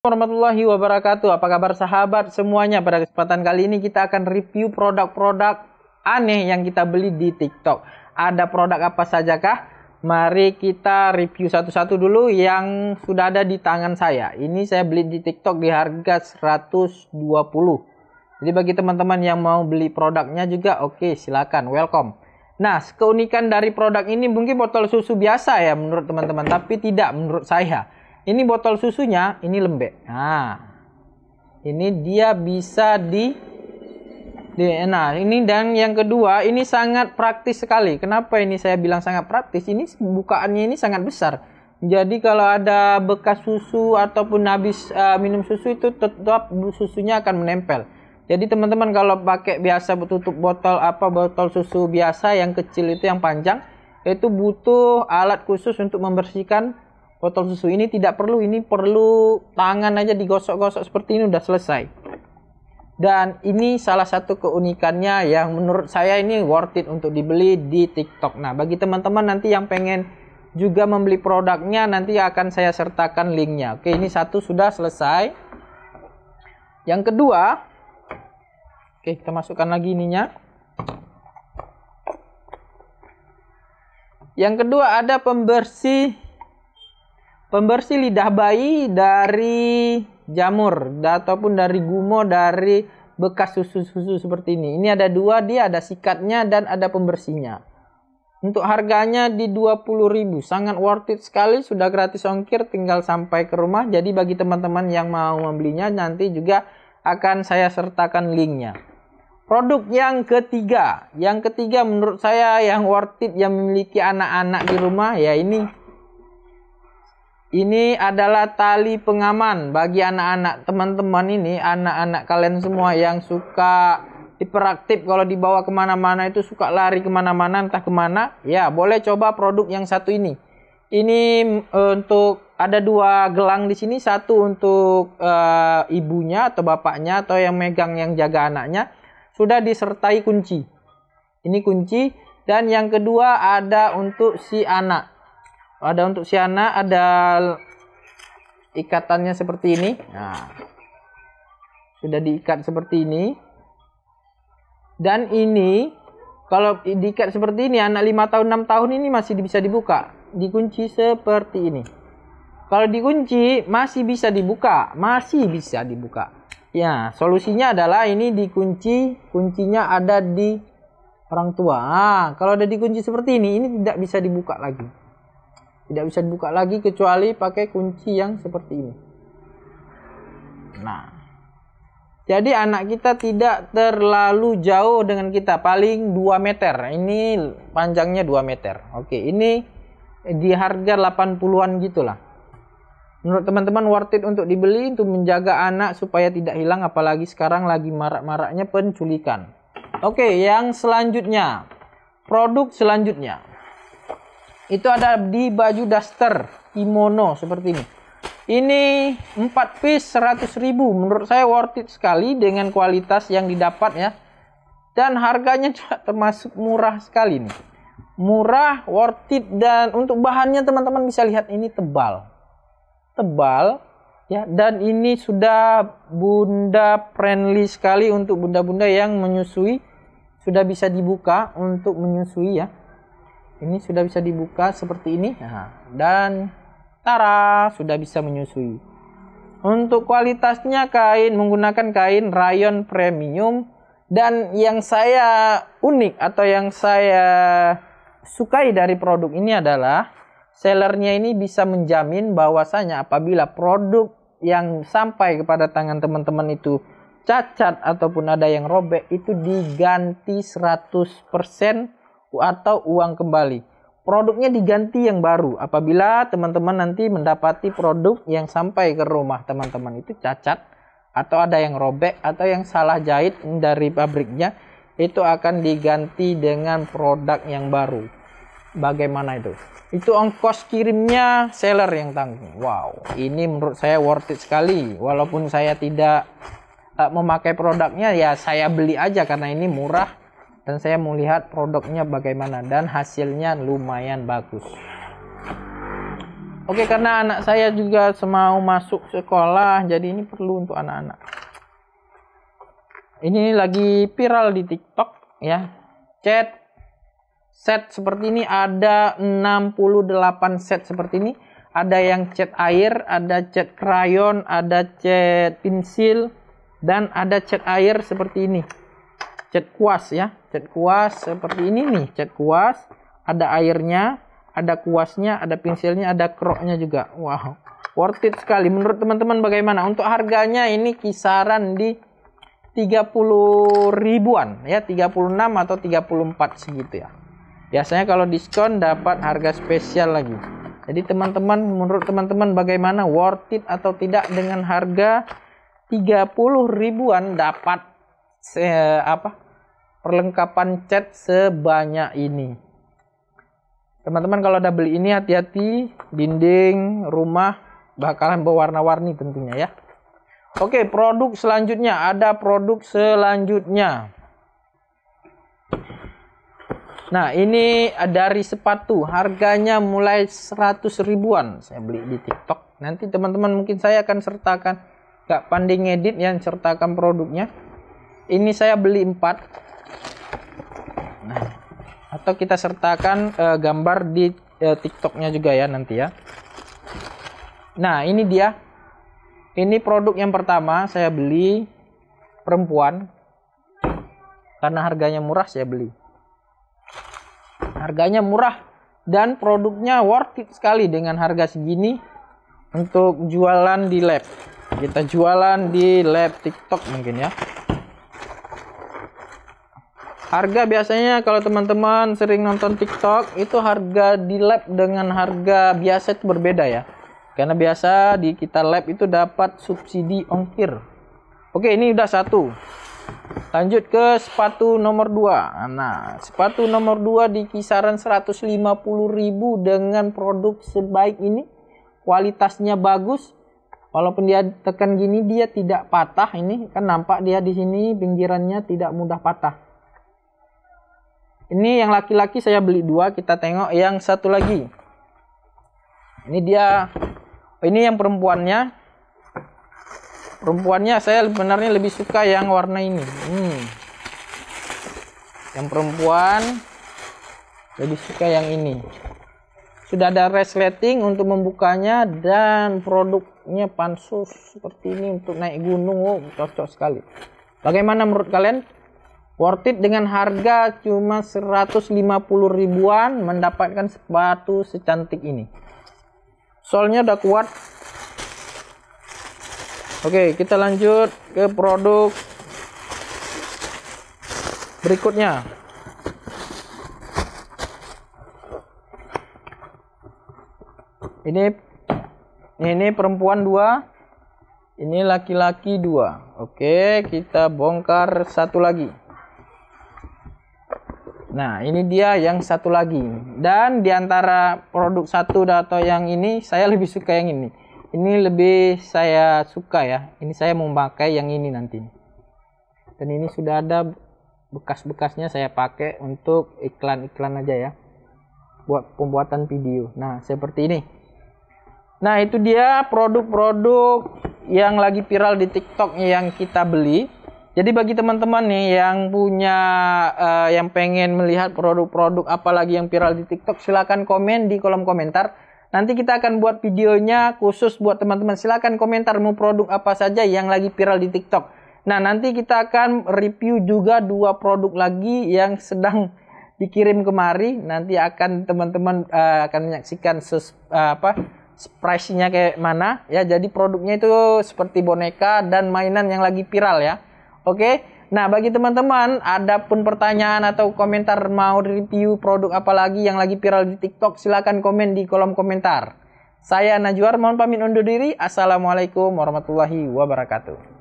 warahmatullahi wabarakatuh. Apa kabar sahabat semuanya? Pada kesempatan kali ini kita akan review produk-produk aneh yang kita beli di TikTok. Ada produk apa sajakah? Mari kita review satu-satu dulu yang sudah ada di tangan saya. Ini saya beli di TikTok di harga 120. Jadi bagi teman-teman yang mau beli produknya juga oke, okay, silakan. Welcome. Nah, keunikan dari produk ini mungkin botol susu biasa ya menurut teman-teman, tapi tidak menurut saya ini botol susunya ini lembek nah ini dia bisa di, di nah ini dan yang kedua ini sangat praktis sekali kenapa ini saya bilang sangat praktis ini bukaannya ini sangat besar jadi kalau ada bekas susu ataupun habis uh, minum susu itu tetap susunya akan menempel jadi teman-teman kalau pakai biasa tutup botol apa botol susu biasa yang kecil itu yang panjang itu butuh alat khusus untuk membersihkan botol susu ini tidak perlu ini perlu tangan aja digosok-gosok seperti ini udah selesai dan ini salah satu keunikannya yang menurut saya ini worth it untuk dibeli di TikTok. Nah, bagi teman-teman nanti yang pengen juga membeli produknya nanti akan saya sertakan linknya. Oke, ini satu sudah selesai. Yang kedua, oke kita masukkan lagi ininya. Yang kedua ada pembersih Pembersih lidah bayi dari jamur ataupun dari gumo dari bekas susu-susu seperti ini. Ini ada dua, dia ada sikatnya dan ada pembersihnya. Untuk harganya di 20.000, sangat worth it sekali, sudah gratis ongkir tinggal sampai ke rumah. Jadi bagi teman-teman yang mau membelinya nanti juga akan saya sertakan linknya. Produk yang ketiga, yang ketiga menurut saya yang worth it yang memiliki anak-anak di rumah ya ini ini adalah tali pengaman bagi anak-anak teman-teman ini, anak-anak kalian semua yang suka diperaktif kalau dibawa kemana-mana itu suka lari kemana-mana entah kemana. Ya boleh coba produk yang satu ini. Ini mm, untuk ada dua gelang di sini, satu untuk e, ibunya atau bapaknya atau yang megang yang jaga anaknya sudah disertai kunci. Ini kunci dan yang kedua ada untuk si anak. Ada untuk si anak ada ikatannya seperti ini. Nah. Sudah diikat seperti ini. Dan ini kalau diikat seperti ini anak 5 tahun 6 tahun ini masih bisa dibuka. Dikunci seperti ini. Kalau dikunci masih bisa dibuka, masih bisa dibuka. Ya, solusinya adalah ini dikunci, kuncinya ada di orang tua. nah, kalau ada dikunci seperti ini, ini tidak bisa dibuka lagi tidak bisa dibuka lagi kecuali pakai kunci yang seperti ini nah jadi anak kita tidak terlalu jauh dengan kita, paling 2 meter. Ini panjangnya 2 meter. Oke, ini di harga 80-an gitulah. Menurut teman-teman worth it untuk dibeli untuk menjaga anak supaya tidak hilang apalagi sekarang lagi marak-maraknya penculikan. Oke, yang selanjutnya. Produk selanjutnya itu ada di baju daster kimono seperti ini ini 4 piece 100 ribu menurut saya worth it sekali dengan kualitas yang didapat ya dan harganya termasuk murah sekali nih murah worth it dan untuk bahannya teman-teman bisa lihat ini tebal tebal ya dan ini sudah bunda friendly sekali untuk bunda-bunda yang menyusui sudah bisa dibuka untuk menyusui ya ini sudah bisa dibuka seperti ini nah, dan tara sudah bisa menyusui untuk kualitasnya kain menggunakan kain rayon premium dan yang saya unik atau yang saya sukai dari produk ini adalah sellernya ini bisa menjamin bahwasanya apabila produk yang sampai kepada tangan teman-teman itu cacat ataupun ada yang robek itu diganti 100% atau uang kembali. Produknya diganti yang baru. Apabila teman-teman nanti mendapati produk yang sampai ke rumah teman-teman itu cacat atau ada yang robek atau yang salah jahit dari pabriknya, itu akan diganti dengan produk yang baru. Bagaimana itu? Itu ongkos kirimnya seller yang tanggung. Wow, ini menurut saya worth it sekali. Walaupun saya tidak uh, memakai produknya, ya saya beli aja karena ini murah dan saya melihat produknya bagaimana dan hasilnya lumayan bagus. Oke, karena anak saya juga semau masuk sekolah, jadi ini perlu untuk anak-anak. Ini lagi viral di TikTok ya. Chat set seperti ini ada 68 set seperti ini. Ada yang cat air, ada cat krayon, ada cat pensil dan ada cat air seperti ini cat kuas ya cat kuas seperti ini nih cat kuas ada airnya ada kuasnya ada pensilnya ada kroknya juga wow worth it sekali menurut teman-teman bagaimana untuk harganya ini kisaran di 30 ribuan ya 36 atau 34 segitu ya biasanya kalau diskon dapat harga spesial lagi jadi teman-teman menurut teman-teman bagaimana worth it atau tidak dengan harga 30 ribuan dapat se eh, apa perlengkapan cat sebanyak ini. Teman-teman kalau udah beli ini hati-hati dinding rumah bakalan berwarna-warni tentunya ya. Oke, produk selanjutnya ada produk selanjutnya. Nah, ini dari sepatu, harganya mulai 100 ribuan. Saya beli di TikTok. Nanti teman-teman mungkin saya akan sertakan gak pandai ngedit yang sertakan produknya. Ini saya beli 4 Nah, atau kita sertakan uh, gambar di uh, TikToknya juga ya nanti ya. Nah, ini dia. Ini produk yang pertama saya beli perempuan karena harganya murah saya beli. Harganya murah dan produknya worth it sekali dengan harga segini untuk jualan di lab. Kita jualan di lab TikTok mungkin ya. Harga biasanya kalau teman-teman sering nonton TikTok itu harga di lab dengan harga biasa itu berbeda ya. Karena biasa di kita lab itu dapat subsidi ongkir. Oke, ini udah satu. Lanjut ke sepatu nomor 2. Nah, sepatu nomor 2 di kisaran 150.000 dengan produk sebaik ini. Kualitasnya bagus. Walaupun dia tekan gini dia tidak patah ini kan nampak dia di sini pinggirannya tidak mudah patah. Ini yang laki-laki saya beli dua, kita tengok yang satu lagi. Ini dia, ini yang perempuannya. Perempuannya saya sebenarnya lebih suka yang warna ini. Hmm. Yang perempuan lebih suka yang ini. Sudah ada resleting untuk membukanya dan produknya pansus seperti ini untuk naik gunung, oh, cocok sekali. Bagaimana menurut kalian? Worth it dengan harga cuma 150 ribuan mendapatkan sepatu secantik ini. Soalnya udah kuat. Oke, kita lanjut ke produk berikutnya. Ini ini perempuan dua, ini laki-laki dua. Oke, kita bongkar satu lagi. Nah, ini dia yang satu lagi. Dan di antara produk satu atau yang ini, saya lebih suka yang ini. Ini lebih saya suka ya. Ini saya mau pakai yang ini nanti. Dan ini sudah ada bekas-bekasnya saya pakai untuk iklan-iklan aja ya. Buat pembuatan video. Nah, seperti ini. Nah, itu dia produk-produk yang lagi viral di TikTok yang kita beli jadi bagi teman-teman nih yang punya uh, yang pengen melihat produk-produk apalagi yang viral di TikTok silahkan komen di kolom komentar. Nanti kita akan buat videonya khusus buat teman-teman. Silahkan komentar mau produk apa saja yang lagi viral di TikTok. Nah nanti kita akan review juga dua produk lagi yang sedang dikirim kemari. Nanti akan teman-teman uh, akan menyaksikan ses, uh, apa price kayak mana ya. Jadi produknya itu seperti boneka dan mainan yang lagi viral ya. Oke. Okay? Nah, bagi teman-teman, ada pun pertanyaan atau komentar mau review produk apa lagi yang lagi viral di TikTok, silakan komen di kolom komentar. Saya Najwar mohon pamit undur diri. Assalamualaikum warahmatullahi wabarakatuh.